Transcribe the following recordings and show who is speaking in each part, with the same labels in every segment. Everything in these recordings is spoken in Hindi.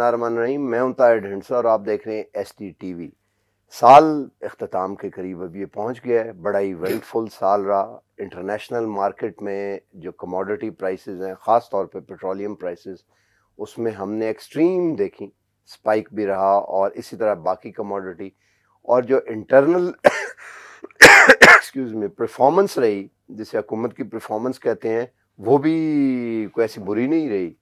Speaker 1: रही मैं हूं ताहिर ढिंडसा और आप देख रहे हैं एस टी टी वी साल अख्ताम के करीब अब ये पहुँच गया है बड़ा ही वेल्टफुल साल रहा इंटरनेशनल मार्केट में जो कमोडिटी प्राइसेस हैं ख़ास तौर पे पेट्रोलियम प्राइसेस उसमें हमने एक्सट्रीम देखी स्पाइक भी रहा और इसी तरह बाकी कमोडिटी और जो इंटरनल एक्सक्यूज में परफॉर्मेंस रही जिसे हुकूमत की परफॉर्मेंस कहते हैं वो भी कोई ऐसी बुरी नहीं रही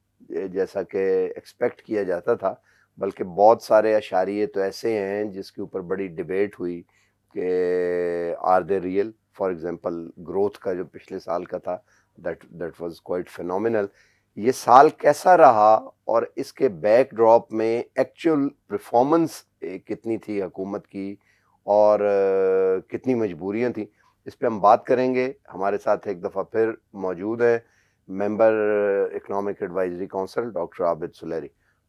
Speaker 1: जैसा कि एक्सपेक्ट किया जाता था बल्कि बहुत सारे अशारे तो ऐसे हैं जिसके ऊपर बड़ी डिबेट हुई कि are they real for example growth का जो पिछले साल का था that that was quite phenomenal ये साल कैसा रहा और इसके बैकड्रॉप में एक्चुअल परफॉर्मेंस कितनी थी हकूमत की और कितनी मजबूरियाँ थी इस पर हम बात करेंगे हमारे साथ एक दफ़ा फिर मौजूद है member economic advisory council doctor Abid Suleri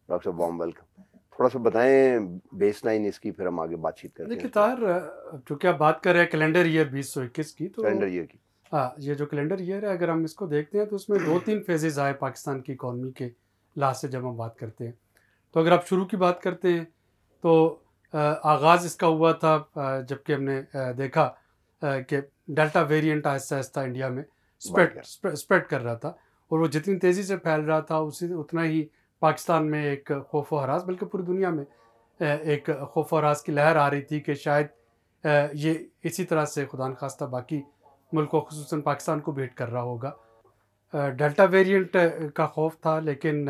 Speaker 1: doctor साहब बॉम वेलकम थोड़ा सा बताएं बेस लाइन इसकी फिर हम आगे बातचीत करें देखिए
Speaker 2: तार चूँकि आप बात कर रहे हैं कैलेंडर ईयर बीस सौ इक्कीस की तो कैलेंडर ईयर की हाँ ये जो कैलेंडर ईयर है अगर हम इसको देखते हैं तो उसमें दो तीन फेजेज आए पाकिस्तान की इकॉनमी के लास्ट से जब हम बात करते हैं तो अगर आप शुरू की बात करते हैं तो आगाज़ इसका हुआ था जबकि हमने देखा कि डेल्टा वेरिएंट आहिस्ता आहिस्ता इंडिया में स्प्रेड स्प्रेड कर रहा था और वो जितनी तेज़ी से फैल रहा था उसी उतना ही पाकिस्तान में एक खौफ व हरास बल्कि पूरी दुनिया में एक खौफ हरास की लहर आ रही थी कि शायद ये इसी तरह से खुदा खास्ता बाकी मुल्क खसूस पाकिस्तान को भेंट कर रहा होगा डेल्टा वेरिएंट का खौफ था लेकिन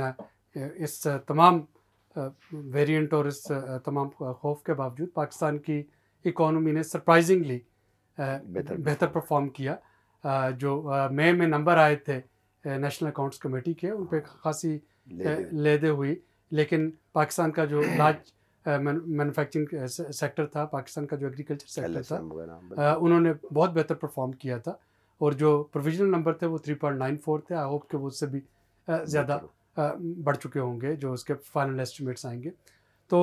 Speaker 2: इस तमाम वेरिएंट और इस तमाम खौफ के बावजूद पाकिस्तान की इकोनॉमी ने सरप्राइजिंगली बेहतर परफॉर्म किया जो मई में नंबर आए थे नेशनल अकाउंट्स कमेटी के उन पर खासी लेदे हुई लेकिन पाकिस्तान का जो लार्ज मैनुफैक्चरिंग सेक्टर था पाकिस्तान का जो एग्रीकल्चर सेक्टर था उन्होंने बहुत बेहतर परफॉर्म किया था और जो प्रोविजनल नंबर थे वो थ्री पॉइंट नाइन फोर थे आई होप कि वो उससे भी ज़्यादा बढ़ चुके होंगे जो उसके फाइनल एस्टिमेट्स आएंगे तो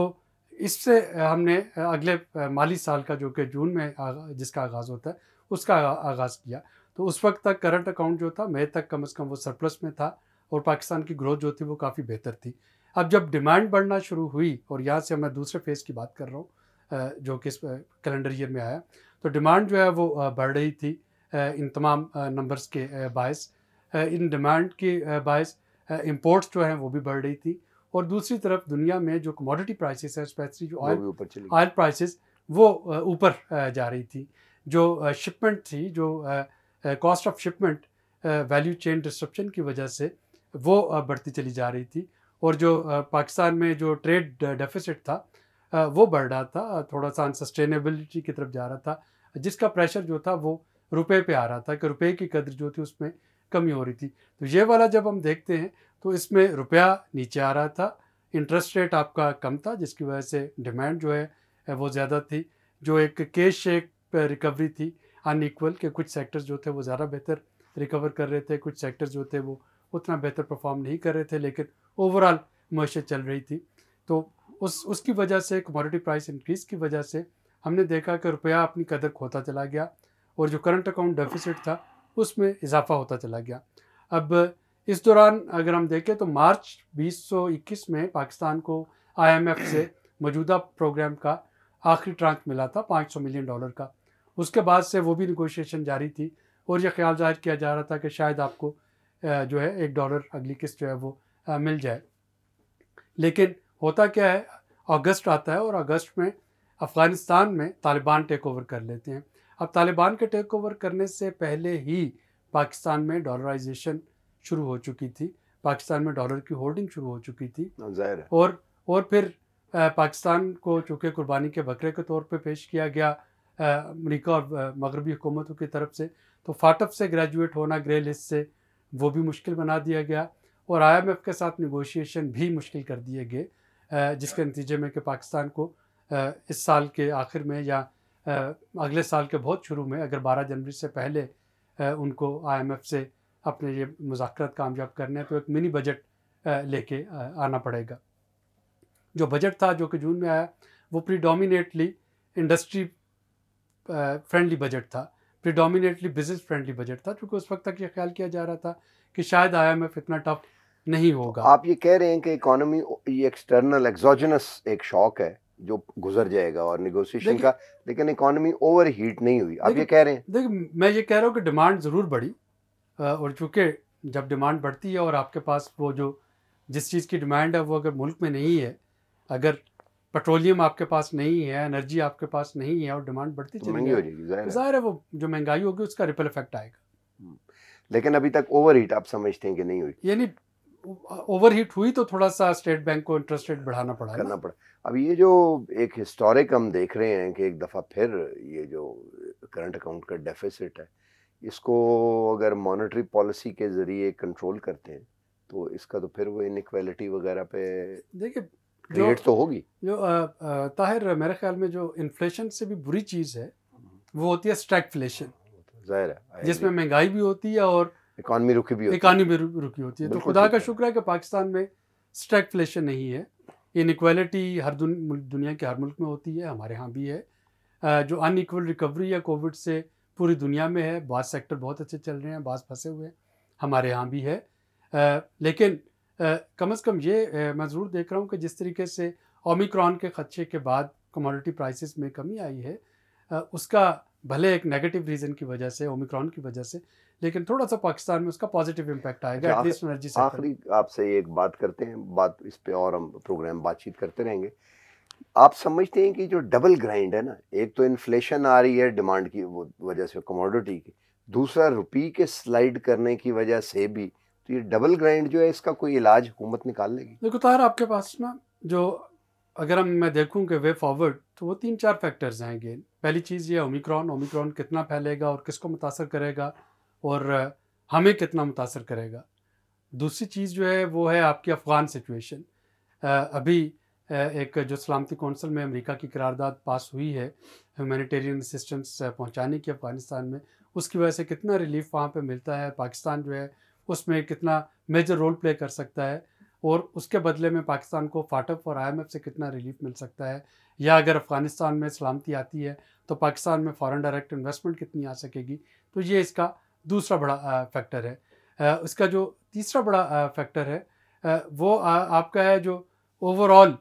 Speaker 2: इससे हमने अगले माली साल का जो कि जून में जिसका आगाज़ होता है उसका आगाज़ किया तो उस वक्त तक करंट अकाउंट जो था मई तक कम से कम वो सरप्लस में था और पाकिस्तान की ग्रोथ जो थी वो काफ़ी बेहतर थी अब जब डिमांड बढ़ना शुरू हुई और यहाँ से मैं दूसरे फेज़ की बात कर रहा हूँ जो कि इस कैलेंडर ईयर में आया तो डिमांड जो है वो बढ़ रही थी इन तमाम नंबर्स के बायस इन डिमांड के बायस इम्पोर्ट्स जो हैं वो भी बढ़ रही थी और दूसरी तरफ दुनिया में जो कमोडिटी प्राइसेस है स्पेशली जो ऑयल ऑयल प्राइसेस वो ऊपर जा रही थी जो शिपमेंट थी जो cost of shipment value chain disruption की वजह से वो बढ़ती चली जा रही थी और जो पाकिस्तान में जो ट्रेड डेफिसिट था वो बढ़ रहा था थोड़ा सा अनसस्टेनेबिलिटी की तरफ जा रहा था जिसका प्रेशर जो था वो रुपए पे आ रहा था कि रुपए की कदर जो थी उसमें कमी हो रही थी तो ये वाला जब हम देखते हैं तो इसमें रुपया नीचे आ रहा था इंटरेस्ट रेट आपका कम था जिसकी वजह से डिमांड जो है वो ज़्यादा थी जो एक केश शेक रिकवरी थी अनईक्वल के कुछ सेक्टर्स जो थे वो ज़्यादा बेहतर रिकवर कर रहे थे कुछ सेक्टर्स जो थे वो उतना बेहतर परफॉर्म नहीं कर रहे थे लेकिन ओवरऑल मीशत चल रही थी तो उस उसकी वजह से कमोडिटी प्राइस इंक्रीज़ की वजह से हमने देखा कि रुपया अपनी कदर खोता चला गया और जो करंट अकाउंट डेफिसिट था उसमें इजाफा होता चला गया अब इस दौरान अगर हम देखें तो मार्च 2021 में पाकिस्तान को आईएमएफ से मौजूदा प्रोग्राम का आखिरी ट्रांक मिला था 500 मिलियन डॉलर का उसके बाद से वो भी निगोशिएशन जारी थी और यह ख्याल जाहिर किया जा रहा था कि शायद आपको जो है एक डॉलर अगली किस्त जो है वो मिल जाए लेकिन होता क्या है अगस्त आता है और अगस्त में अफ़गानिस्तान में तालिबान टेक ओवर कर लेते हैं अब तालिबान के टेक ओवर करने से पहले ही पाकिस्तान में डॉलराइजेशन शुरू हो चुकी थी पाकिस्तान में डॉलर की होल्डिंग शुरू हो चुकी थी हाँ, और और फिर पाकिस्तान को चूँकि कुर्बानी के बकरे के तौर पर पे पेश किया गया अमरीका और मगरबी हुकूमतों की तरफ से तो फाटफ से ग्रेजुएट होना ग्रे लिस्ट से वो भी मुश्किल बना दिया गया और आई एम एफ़ के साथ निगोशिएशन भी मुश्किल कर दिए गए जिसके नतीजे में कि पाकिस्तान को इस साल के आखिर में या अगले साल के बहुत शुरू में अगर 12 जनवरी से पहले उनको आईएमएफ से अपने ये मुजाकरत कामयाब करने हैं तो एक मिनी बजट लेके आना पड़ेगा जो बजट था जो कि जून में आया वो प्रीडोमिनेटली इंडस्ट्री फ्रेंडली बजट था प्रिडोमिनेटली बिजनेस फ्रेंडली बजट था क्योंकि उस वक्त तक ये ख्याल किया जा रहा था कि शायद एफ इतना टफ नहीं होगा
Speaker 1: आप ये कह रहे हैं कि इकोनॉमी ये एक्सटर्नल एक्सोजनस एक शौक है जो गुजर जाएगा और निगोशिएशन का लेकिन इकोनॉमी ओवर हीट नहीं हुई आप ये कह रहे हैं
Speaker 2: देखिए मैं ये कह रहा हूँ कि डिमांड ज़रूर बढ़ी और चूँकि जब डिमांड बढ़ती है और आपके पास वो जो जिस चीज़ की डिमांड है वो अगर मुल्क में नहीं है अगर पेट्रोलियम आपके पास नहीं है एनर्जी आपके पास नहीं है और डिमांड बढ़ती तो चली जाएगी तो जाहिर है वो जो महंगाई होगी उसका रिपल इफेक्ट आएगा
Speaker 1: हम्म, लेकिन अभी तक ओवर हीट आप समझते हैं कि नहीं हुई
Speaker 2: यानी ओवर हीट हुई तो थोड़ा सा स्टेट बैंक को इंटरेस्ट रेट बढ़ाना पड़ा करना
Speaker 1: पड़ा अब ये जो एक हिस्टोरिक हम देख रहे हैं कि एक दफ़ा फिर ये जो करंट अकाउंट का डेफिसिट है इसको अगर मॉनेटरी पॉलिसी के ज़रिए कंट्रोल करते हैं तो इसका तो फिर वो इनक्वालिटी वगैरह पे देखिए क्रिएट तो होगी
Speaker 2: जो ताहिर मेरे ख्याल में जो इन्फ्लेशन से भी बुरी चीज़ है हम्म। वो होती है स्ट्रैक हाँ, तो
Speaker 1: जाहिर है जिसमें
Speaker 2: महंगाई भी होती है और
Speaker 1: इकानमी रुकी भी इकानमी भी रुकी होती है तो खुदा
Speaker 2: का शुक्र है कि पाकिस्तान में फ्लेशन नहीं है इनक्वालिटी हर दुनिया के हर मुल्क में होती है हमारे यहाँ भी है जो अनइक्वल रिकवरी है कोविड से पूरी दुनिया में है बाद सेक्टर बहुत अच्छे चल रहे हैं बाद फंसे हुए हैं हमारे यहाँ भी है लेकिन कम से कम ये मैं ज़रूर देख रहा हूँ कि जिस तरीके से ओमिक्रॉन के खदशे के बाद कमोडिटी प्राइसेस में कमी आई है उसका भले एक नेगेटिव रीज़न की वजह से ओमिक्रॉन की वजह से लेकिन थोड़ा सा पाकिस्तान में उसका पॉजिटिव इम्पैक्ट आएगा एटलीस्ट अच्छा, एनर्जी आखिरी
Speaker 1: आपसे एक बात करते हैं बात इस पर और हम प्रोग्राम बातचीत करते रहेंगे आप समझते हैं कि जो डबल ग्राइंड है ना एक तो इन्फ्लेशन आ रही है डिमांड की वजह से कमोडिटी की दूसरा रुपये के स्लाइड करने की वजह से भी ये डबल ग्राइंड जो है इसका कोई इलाज हुकूमत निकाल लेगी
Speaker 2: देखो तार आपके पास ना जो अगर हम मैं देखूं कि वे फॉरवर्ड तो वो तीन चार फैक्टर्स हैं गेन पहली चीज़ ये ओमिक्रॉन ओमिक्रॉन कितना फैलेगा और किसको मुतासर करेगा और हमें कितना मुतासर करेगा दूसरी चीज़ जो है वो है आपकी अफ़गान सिचुएशन अभी एक जो सलामती कौंसल में अमेरिका की करारदाद पास हुई है ह्यूमैनिटेरियन असिस्टेंस पहुंचाने की अफ़गानिस्तान में उसकी वजह से कितना रिलीफ वहाँ पे मिलता है पाकिस्तान जो है उसमें कितना मेजर रोल प्ले कर सकता है और उसके बदले में पाकिस्तान को फाटक और आई से कितना रिलीफ मिल सकता है या अगर अफ़गानिस्तान में सलामती आती है तो पाकिस्तान में फॉरेन डायरेक्ट इन्वेस्टमेंट कितनी आ सकेगी तो ये इसका दूसरा बड़ा फैक्टर है उसका जो तीसरा बड़ा फैक्टर है वो आपका है जो ओवरऑल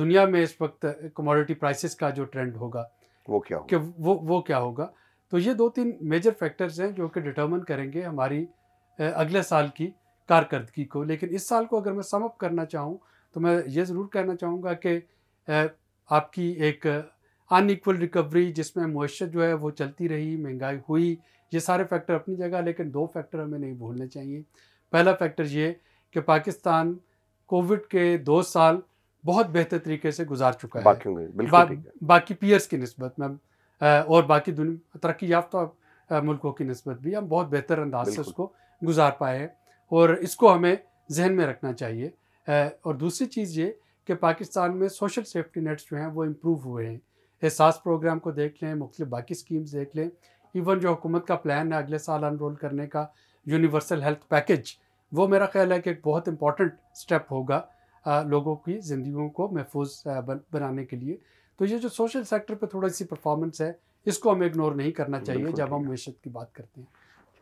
Speaker 2: दुनिया में इस वक्त कमोडिटी प्राइसेस का जो ट्रेंड होगा वो क्या होगा? कि वो वो क्या होगा तो ये दो तीन मेजर फैक्टर्स हैं जो कि डिटर्मन करेंगे हमारी अगले साल की कारकर्दगी को लेकिन इस साल को अगर मैं समअप करना चाहूँ तो मैं ये ज़रूर कहना चाहूँगा कि आपकी एक अनईक्वल रिकवरी जिसमें मुश्त जो है वो चलती रही महंगाई हुई ये सारे फैक्टर अपनी जगह लेकिन दो फैक्टर हमें नहीं भूलने चाहिए पहला फैक्टर ये कि पाकिस्तान कोविड के दो साल बहुत बेहतर तरीके से गुजार चुका बाकी है बा, बाकी पीयर्स की नस्बत में और बाकी दुनिया तरक्की याफ्ता मुल्कों की नस्बत भी हम बहुत बेहतर अंदाज से उसको गुजार पाए और इसको हमें जहन में रखना चाहिए और दूसरी चीज़ ये कि पाकिस्तान में सोशल सेफ्टी नेट्स जो हैं वो इम्प्रूव हुए हैं एहसास प्रोग्राम को देख लें मुख्तु बाकी स्कीम्स देख लें इवन जो हुकूमत का प्लान है अगले साल अनरोल करने का यूनिवर्सल हेल्थ पैकेज वो मेरा ख्याल है कि एक बहुत इंपॉर्टेंट स्टेप होगा आ, लोगों की ज़िंदगी को महफूज बनाने के लिए तो ये जो सोशल सेक्टर पे थोड़ी सी परफॉर्मेंस है इसको हमें इग्नोर नहीं करना चाहिए जब हम मीशत की बात करते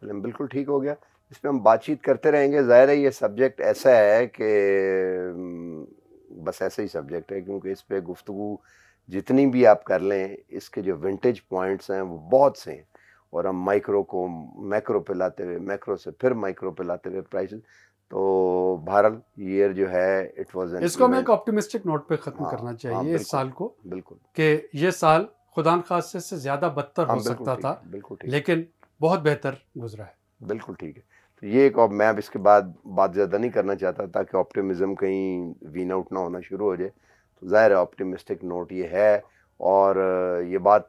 Speaker 1: हैं बिल्कुल ठीक हो गया इस पर हम बातचीत करते रहेंगे ज़ाहिर है ये सब्जेक्ट ऐसा है कि बस ऐसा ही सब्जेक्ट है क्योंकि इस पर गुफ्तु जितनी भी आप कर लें इसके जो विंटेज पॉइंट्स हैं वो बहुत से हैं और हम माइक्रो को मैक्रो पे लाते हुए मैक्रो से फिर माइक्रो पे लाते हुए प्राइस तो भारत ईयर जो है इट वाज इसको हमें एक
Speaker 2: ऑप्टिमिस्टिक नोट पे खत्म हाँ, करना हाँ, चाहिए हाँ, इस साल को बिल्कुल कि ये साल खुदा खास से, से ज़्यादा बदतर हाँ, हो सकता था बिल्कुल लेकिन बहुत बेहतर गुजरा है
Speaker 1: बिल्कुल ठीक है तो ये एक और मैं अब इसके बाद बात ज़्यादा नहीं करना चाहता ताकि ऑप्टिमिज़म कहीं वीन आउट ना होना शुरू हो जाए तो ज़ाहिर है ऑप्टिमिस्टिक नोट ये है और ये बात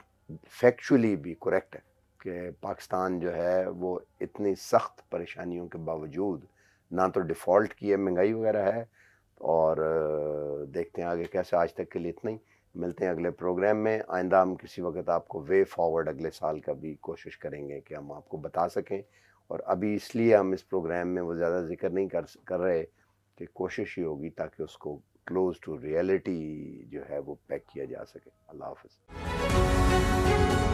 Speaker 1: फैक्चुअली भी करेक्ट है कि पाकिस्तान जो है वो इतनी सख्त परेशानियों के बावजूद ना तो डिफ़ॉल्ट की है महंगाई वगैरह है और देखते हैं आगे कैसे आज तक के लिए इतना ही मिलते हैं अगले प्रोग्राम में आइंदा हम किसी वक्त आपको वे फॉरवर्ड अगले साल का भी कोशिश करेंगे कि हम आपको बता सकें और अभी इसलिए हम इस प्रोग्राम में वो ज़्यादा जिक्र नहीं कर कर रहे कि कोशिश ही होगी ताकि उसको क्लोज टू रियलिटी जो है वो पैक किया जा सके अल्लाह हाफ